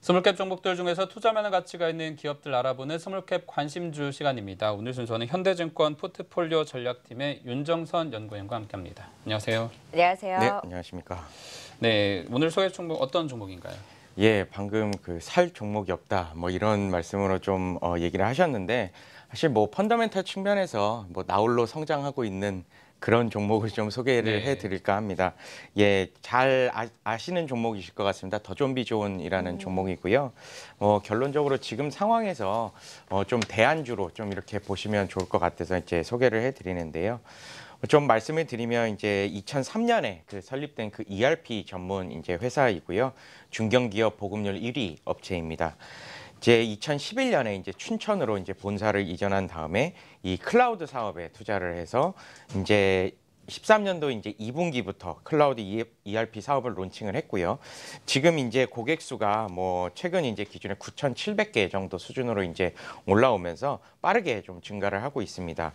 스물캡 종목들 중에서 투자만의 가치가 있는 기업들 알아보는 스물캡 관심주 시간입니다. 오늘 순서는 현대증권 포트폴리오 전략팀의 윤정선 연구원과 함께합니다. 안녕하세요. 안녕하세요. 네, 안녕하십니까. 네, 오늘 소개 종목 어떤 종목인가요? 예, 방금 그 살 종목이 없다 뭐 이런 말씀으로 좀 어, 얘기를 하셨는데 사실 뭐 펀더멘탈 측면에서 뭐 나홀로 성장하고 있는 그런 종목을 좀 소개를 네. 해드릴까 합니다. 예, 잘 아, 시는 종목이실 것 같습니다. 더존비존이라는 음. 종목이고요. 어, 결론적으로 지금 상황에서 어, 좀 대안주로 좀 이렇게 보시면 좋을 것 같아서 이제 소개를 해드리는데요. 좀 말씀을 드리면 이제 2003년에 그 설립된 그 ERP 전문 이제 회사이고요. 중견기업 보급률 1위 업체입니다. 제 2011년에 이제 춘천으로 이제 본사를 이전한 다음에 이 클라우드 사업에 투자를 해서 이제 13년도 이제 2분기부터 클라우드 ERP e 사업을 론칭을 했고요. 지금 이제 고객 수가 뭐 최근 이제 기준에 9,700개 정도 수준으로 이제 올라오면서 빠르게 좀 증가를 하고 있습니다.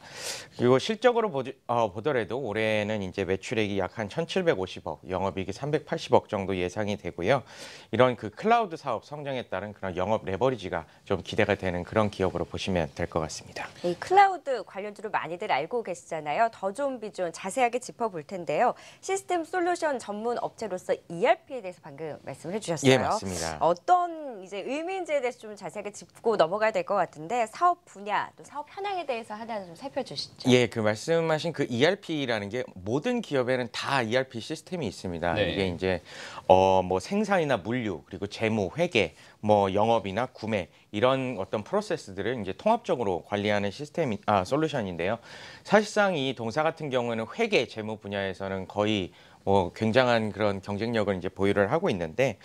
그리고 실적으로 보, 어, 보더라도 올해는 이제 매출액이 약한 1,750억, 영업이익이 380억 정도 예상이 되고요. 이런 그 클라우드 사업 성장에 따른 그런 영업 레버리지가 좀 기대가 되는 그런 기업으로 보시면 될 것 같습니다. 이 클라우드 관련주로 많이들 알고 계시잖아요. 더 좀비 좀 자세히 자세하게 짚어볼 텐데요. 시스템 솔루션 전문 업체로서 ERP에 대해서 방금 말씀을 해주셨어요. 예, 맞습니다. 어떤 이제 의미인지에 대해서 좀 자세하게 짚고 넘어가야 될 것 같은데 사업 분야 또 사업 현황에 대해서 하나는 좀 살펴주시죠. 예, 그 말씀하신 그 ERP라는 게 모든 기업에는 다 ERP 시스템이 있습니다. 네. 이게 이제 어뭐 생산이나 물류 그리고 재무 회계 뭐 영업이나 구매 이런 어떤 프로세스들을 이제 통합적으로 관리하는 시스템 아 솔루션인데요. 사실상 이 동사 같은 경우에는 회계 세계 재무 분야에서는 거의 뭐 굉장한 그런 경쟁력을 이제 보유를 하고 있는데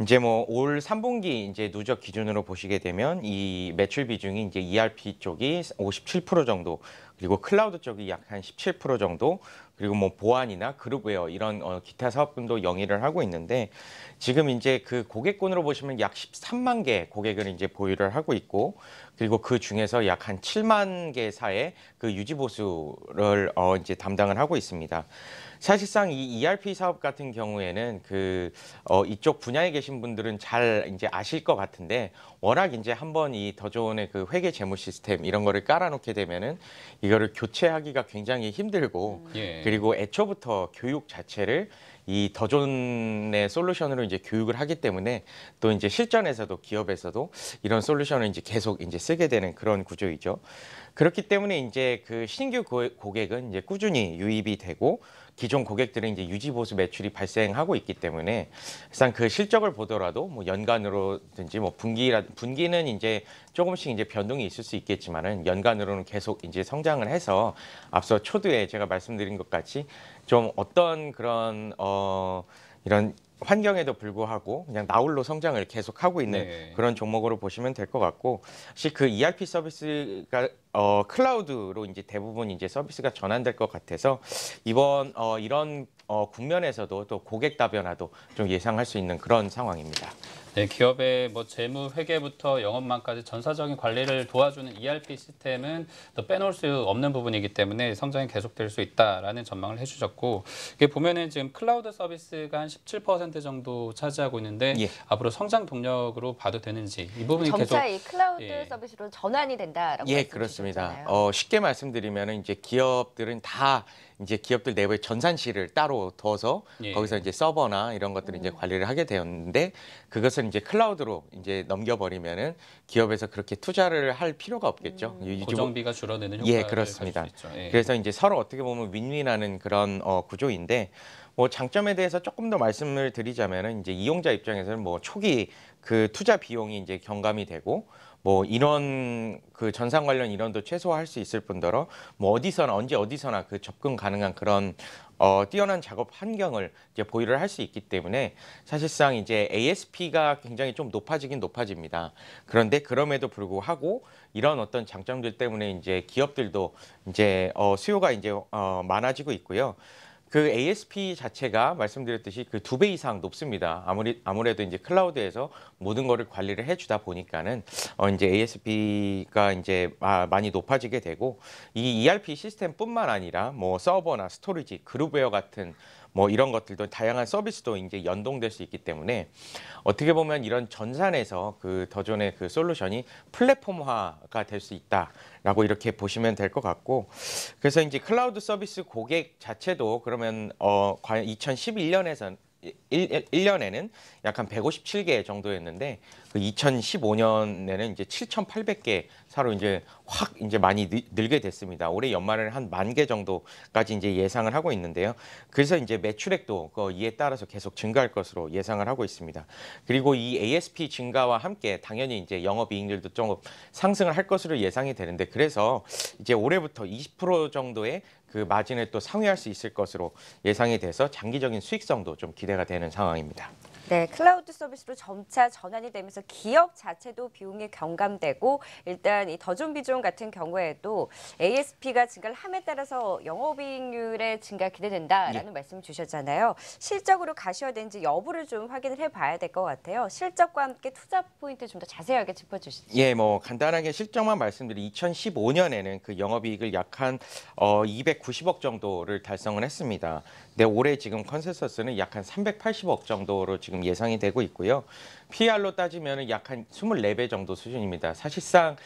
이제 뭐 올 3분기 이제 누적 기준으로 보시게 되면 이 매출 비중이 이제 ERP 쪽이 57% 정도 그리고 클라우드 쪽이 약 한 17% 정도, 그리고 뭐 보안이나 그룹웨어 이런 어, 기타 사업군도 영위를 하고 있는데 지금 이제 그 고객군으로 보시면 약 13만 개 고객을 이제 보유를 하고 있고 그리고 그 중에서 약 한 7만 개사의 그 유지 보수를 어, 이제 담당을 하고 있습니다. 사실상 이 ERP 사업 같은 경우에는 그 어, 이쪽 분야에 계신 분들은 잘 이제 아실 것 같은데 워낙 이제 한 번 이 더좋은의그 회계 재무 시스템 이런 거를 깔아놓게 되면은 이 이거를 교체하기가 굉장히 힘들고 음. 예. 그리고 애초부터 교육 자체를 이더좋은의 솔루션으로 이제 교육을 하기 때문에 또 이제 실전에서도 기업에서도 이런 솔루션을 이제 계속 이제 쓰게 되는 그런 구조이죠. 그렇기 때문에 이제 그 신규 고객은 이제 꾸준히 유입이 되고 기존 고객들은 이제 유지 보수 매출이 발생하고 있기 때문에 일단 그 실적을 보더라도 뭐 연간으로든지 뭐 분기라 분기는 이제 조금씩 이제 변동이 있을 수 있겠지만은 연간으로는 계속 이제 성장을 해서 앞서 초두에 제가 말씀드린 것 같이 좀 어떤 그런 어 이런 환경에도 불구하고 그냥 나홀로 성장을 계속하고 있는 네. 그런 종목으로 보시면 될 것 같고 사실 그 ERP 서비스가 어, 클라우드로 이제 대부분 이제 서비스가 전환될 것 같아서 이번 어, 이런 어, 국면에서도 또 고객 다변화도 좀 예상할 수 있는 그런 상황입니다. 네, 기업의 뭐 재무 회계부터 영업망까지 전사적인 관리를 도와주는 ERP 시스템은 또 빼놓을 수 없는 부분이기 때문에 성장이 계속될 수 있다라는 전망을 해주셨고 이게 보면은 지금 클라우드 서비스가 한 17% 정도 차지하고 있는데 예. 앞으로 성장 동력으로 봐도 되는지 이 부분이 점차 계속 이 클라우드 예. 서비스로 전환이 된다라고 예 말씀주셨잖아요. 어, 쉽게 말씀드리면 이제 기업들은 다 이제 기업들 내부에 전산실을 따로 둬서 예. 거기서 이제 서버나 이런 것들을 이제 음. 관리를 하게 되었는데 그것을 이제 클라우드로 이제 넘겨버리면은 기업에서 그렇게 투자를 할 필요가 없겠죠. 음. 고정비가 줄어드는 예, 효과를 예, 그렇습니다. 예. 그래서 이제 서로 어떻게 보면 윈윈하는 그런 어, 구조인데 뭐 장점에 대해서 조금 더 말씀을 드리자면은 이제 이용자 입장에서는 뭐 초기 그 투자 비용이 이제 경감이 되고 뭐 인원 그 전산 관련 인원도 최소화할 수 있을 뿐더러 뭐 어디서나 언제 어디서나 그 접근 가능한 그런 어, 뛰어난 작업 환경을 이제 보유를 할 수 있기 때문에 사실상 이제 ASP가 굉장히 좀 높아지긴 높아집니다. 그런데 그럼에도 불구하고 이런 어떤 장점들 때문에 이제 기업들도 이제 어, 수요가 이제 어, 많아지고 있고요. 그 ASP 자체가 말씀드렸듯이 그 두 배 이상 높습니다. 아무리 아무래도 이제 클라우드에서 모든 거를 관리를 해주다 보니까는 어 이제 ASP가 이제 아, 많이 높아지게 되고 이 ERP 시스템뿐만 아니라 뭐 서버나 스토리지, 그룹웨어 같은 뭐 이런 것들도 다양한 서비스도 이제 연동될 수 있기 때문에 어떻게 보면 이런 전산에서 그 더존의 그 솔루션이 플랫폼화가 될 수 있다라고 이렇게 보시면 될 것 같고 그래서 이제 클라우드 서비스 고객 자체도 그러면 어 과연 2011년에선 1, 1년에는 약 한 157개 정도였는데 그 2015년에는 이제 7,800개 사로 이제 확 이제 많이 늘게 됐습니다. 올해 연말에는 한만개 정도까지 이제 예상을 하고 있는데요. 그래서 이제 매출액도 그 이에 따라서 계속 증가할 것으로 예상을 하고 있습니다. 그리고 이 ASP 증가와 함께 당연히 이제 영업이익률도 조금 상승을 할 것으로 예상이 되는데 그래서 이제 올해부터 20% 정도의 그 마진을 또 상회할 수 있을 것으로 예상이 돼서 장기적인 수익성도 좀 기대가 됩니다. 되는 상황입니다. 네, 클라우드 서비스로 점차 전환이 되면서 기업 자체도 비용이 경감되고 일단 이 더존 비존 같은 경우에도 ASP가 증가를 함에 따라서 영업이익률의 증가 기대된다라는 네. 예. 말씀 주셨잖아요. 실적으로 가시화된지 여부를 좀 확인을 해봐야 될 것 같아요. 실적과 함께 투자 포인트 좀 더 자세하게 짚어주시죠. 예, 뭐 간단하게 실적만 말씀드리 2015년에는 그 영업이익을 약한 어, 290억 정도를 달성을 했습니다. 네, 올해 지금 컨센서스는 약 한 380억 정도로 지금 예상이 되고 있고요. PR로 따지면 약 한 24배 정도 수준입니다. 사실상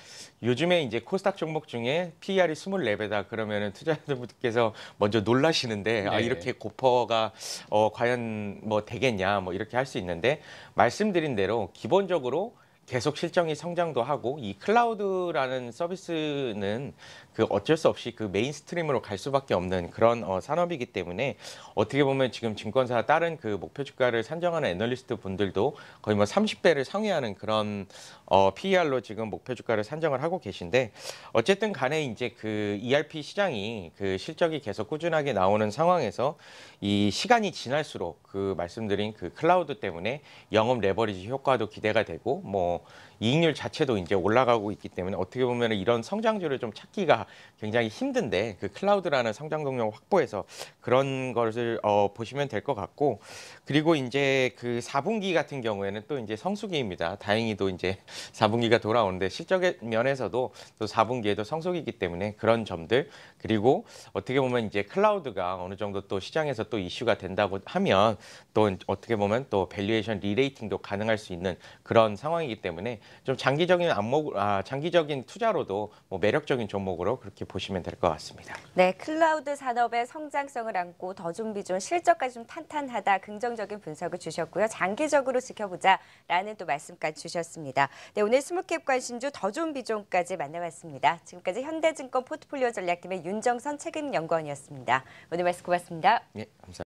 요즘에 이제 코스닥 종목 중에 PER이 24배다 그러면은 투자자분들께서 먼저 놀라시는데 아, 네. 아 이렇게 고퍼가 어 과연 뭐 되겠냐 뭐 이렇게 할 수 있는데 말씀드린 대로 기본적으로 계속 실적이 성장도 하고 이 클라우드라는 서비스는 그 어쩔 수 없이 그 메인스트림으로 갈 수밖에 없는 그런 어, 산업이기 때문에 어떻게 보면 지금 증권사 다른 그 목표 주가를 산정하는 애널리스트 분들도 거의 뭐 30배를 상회하는 그런 어, PER로 지금 목표 주가를 산정을 하고 계신데 어쨌든 간에 이제 그 ERP 시장이 그 실적이 계속 꾸준하게 나오는 상황에서 이 시간이 지날수록 그 말씀드린 그 클라우드 때문에 영업 레버리지 효과도 기대가 되고 뭐 이익률 자체도 이제 올라가고 있기 때문에 어떻게 보면 이런 성장주를 좀 찾기가 굉장히 힘든데 그 클라우드라는 성장 동력 확보해서 그런 것을 어, 보시면 될 것 같고 그리고 이제 그 4분기 같은 경우에는 또 이제 성수기입니다. 다행히도 이제 4분기가 돌아오는데 실적 면에서도 또 4분기에도 성수기이기 때문에 그런 점들 그리고 어떻게 보면 이제 클라우드가 어느 정도 또 시장에서 또 이슈가 된다고 하면 또 어떻게 보면 또 밸류에이션 리레이팅도 가능할 수 있는 그런 상황이기 때 때문에 좀 장기적인 안목, 아, 장기적인 투자로도 뭐 매력적인 종목으로 그렇게 보시면 될 것 같습니다. 네, 클라우드 산업의 성장성을 안고 더준비존 실적까지 좀 탄탄하다 긍정적인 분석을 주셨고요. 장기적으로 지켜보자라는 또 말씀까지 주셨습니다. 네, 오늘 스무캡 관심주 더준비존까지 만나봤습니다. 지금까지 현대증권 포트폴리오 전략팀의 윤정선 책임연구원이었습니다. 오늘 말씀 고맙습니다. 네, 감사합니다.